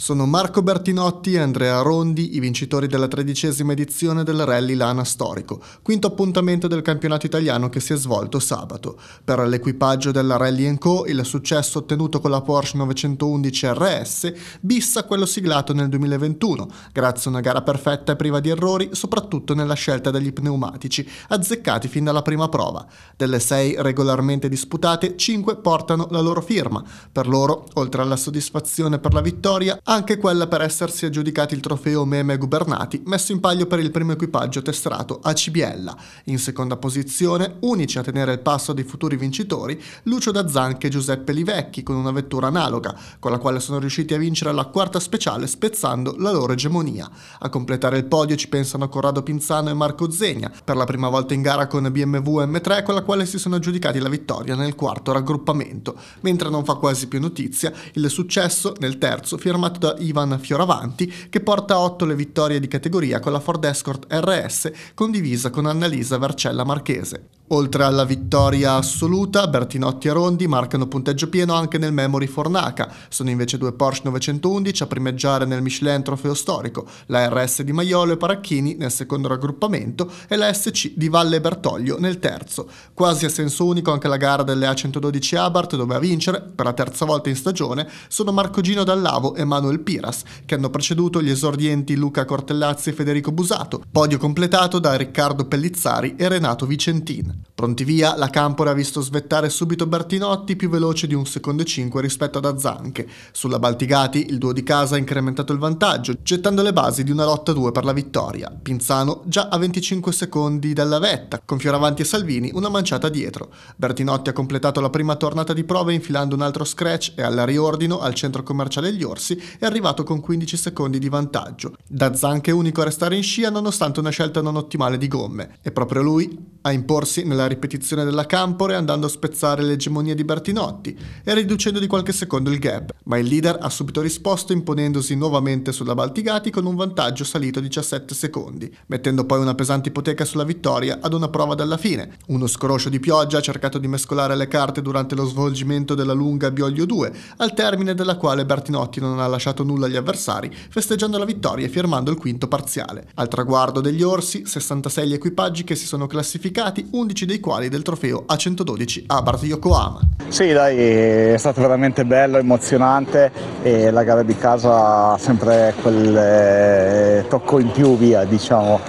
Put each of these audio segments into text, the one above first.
Sono Marco Bertinotti e Andrea Rondi, i vincitori della tredicesima edizione del Rally Lana Storico, quinto appuntamento del campionato italiano che si è svolto sabato. Per l'equipaggio della Rally Co. il successo ottenuto con la Porsche 911 RS bissa quello siglato nel 2021, grazie a una gara perfetta e priva di errori, soprattutto nella scelta degli pneumatici, azzeccati fin dalla prima prova. Delle sei regolarmente disputate, cinque portano la loro firma. Per loro, oltre alla soddisfazione per la vittoria, anche quella per essersi aggiudicati il trofeo Meme Gubernati messo in palio per il primo equipaggio tesserato a Cibiella. In seconda posizione, unici a tenere il passo dei futuri vincitori, Lucio Dazzanca e Giuseppe Livecchi con una vettura analoga, con la quale sono riusciti a vincere la quarta speciale spezzando la loro egemonia. A completare il podio ci pensano Corrado Pinzano e Marco Zegna, per la prima volta in gara con BMW M3 con la quale si sono aggiudicati la vittoria nel quarto raggruppamento, mentre non fa quasi più notizia il successo nel terzo firmato up da Ivan Fioravanti, che porta a 8 le vittorie di categoria con la Ford Escort RS condivisa con Annalisa Vercella Marchese. Oltre alla vittoria assoluta, Bertinotti e Rondi marcano punteggio pieno anche nel Memory Fornaca. Sono invece due Porsche 911 a primeggiare nel Michelin Trofeo Storico, la RS di Maiolo e Paracchini nel secondo raggruppamento e la SC di Valle Bertoglio nel terzo. Quasi a senso unico anche la gara delle A112 Abarth dove a vincere, per la terza volta in stagione, sono Marco Gino Dallavo e Manuel Piras, che hanno preceduto gli esordienti Luca Cortellazzi e Federico Busato, podio completato da Riccardo Pellizzari e Renato Vicentin. Pronti via, la Campora ha visto svettare subito Bertinotti più veloce di un secondo e cinque rispetto ad Azzanche. Sulla Baltigati il duo di casa ha incrementato il vantaggio, gettando le basi di una lotta 2 per la vittoria. Pinzano già a 25 secondi dalla vetta, con Fioravanti e Salvini una manciata dietro. Bertinotti ha completato la prima tornata di prove infilando un altro scratch e alla riordino al centro commerciale Gli Orsi è arrivato con 15 secondi di vantaggio. Da Zanche unico a restare in scia nonostante una scelta non ottimale di gomme. E proprio lui a imporsi nella ripetizione della Campore andando a spezzare l'egemonia di Bertinotti e riducendo di qualche secondo il gap, ma il leader ha subito risposto imponendosi nuovamente sulla Baltigati con un vantaggio salito 17 secondi, mettendo poi una pesante ipoteca sulla vittoria ad una prova dalla fine. Uno scroscio di pioggia ha cercato di mescolare le carte durante lo svolgimento della lunga Bioglio 2, al termine della quale Bertinotti non ha lasciato nulla agli avversari, festeggiando la vittoria e firmando il quinto parziale. Al traguardo degli orsi, 66 gli equipaggi che si sono classificati qualificati, 11 dei quali del trofeo A112 a Abarth Yokohama. Sì, dai, è stato veramente bello, emozionante e la gara di casa ha sempre quel eh, tocco in più via, diciamo.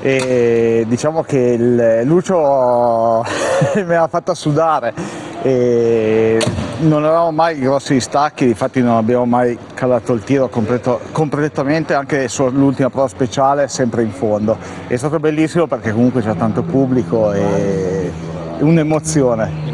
E diciamo che il, Lucio me l'ha fatta sudare. E non avevamo mai grossi distacchi, infatti non abbiamo mai calato il tiro completo, completamente, anche sull'ultima prova speciale sempre in fondo. È stato bellissimo perché comunque c'è tanto pubblico e un'emozione.